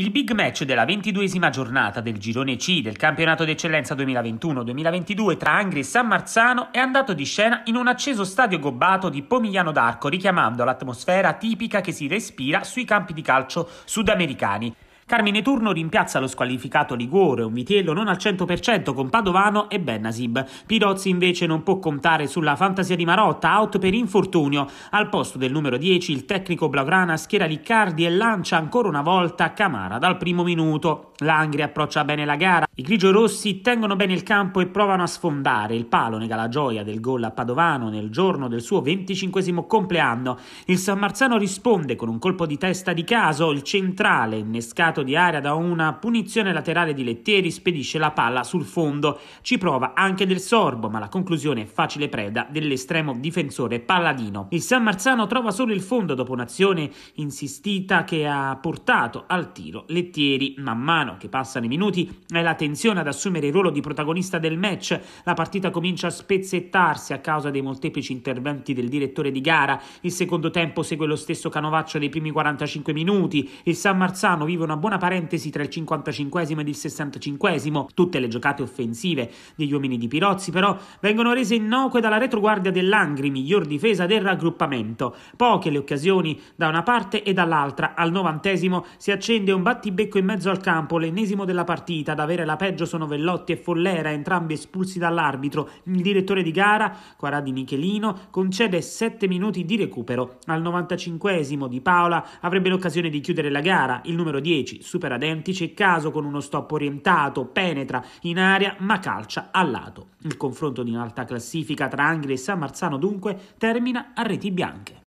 Il big match della ventiduesima giornata del girone C del campionato d'eccellenza 2021-2022 tra Angri e San Marzano è andato di scena in un acceso stadio gobbato di Pomigliano d'Arco, richiamando l'atmosfera tipica che si respira sui campi di calcio sudamericani. Carmine Turno rimpiazza lo squalificato Ligure, un vitiello non al 100% con Padovano e Bennasib. Pirozzi invece non può contare sulla fantasia di Marotta, out per infortunio. Al posto del numero 10 il tecnico Blaugrana schiera Riccardi e lancia ancora una volta Camara dal primo minuto. Langri approccia bene la gara, i grigiorossi tengono bene il campo e provano a sfondare. Il palo nega la gioia del gol a Padovano nel giorno del suo 25 compleanno. Il San Marzano risponde con un colpo di testa di caso, il centrale innescato sfilato di area da una punizione laterale di Lettieri spedisce la palla sul fondo. Ci prova anche del sorbo, ma la conclusione è facile preda dell'estremo difensore Palladino. Il San Marzano trova solo il fondo dopo un'azione insistita che ha portato al tiro Lettieri. Man mano che passano i minuti è la tensione ad assumere il ruolo di protagonista del match. La partita comincia a spezzettarsi a causa dei molteplici interventi del direttore di gara. Il secondo tempo segue lo stesso canovaccio dei primi 45 minuti. Il San Marzano vive una buona buona parentesi tra il 55 ed il 65 Tutte le giocate offensive degli uomini di Pirozzi però vengono rese innocue dalla retroguardia dell'Angri, miglior difesa del raggruppamento. Poche le occasioni da una parte e dall'altra. Al 90 si accende un battibecco in mezzo al campo, l'ennesimo della partita. Ad avere la peggio sono Vellotti e Follera, entrambi espulsi dall'arbitro. Il direttore di gara, Quaradi Michelino, concede 7 minuti di recupero. Al 95 Di Paola avrebbe l'occasione di chiudere la gara. Il numero 10 10, supera Dentice, caso con uno stop orientato, penetra in area ma calcia a lato. Il confronto di un'alta classifica tra Angri e San Marzano dunque termina a reti bianche.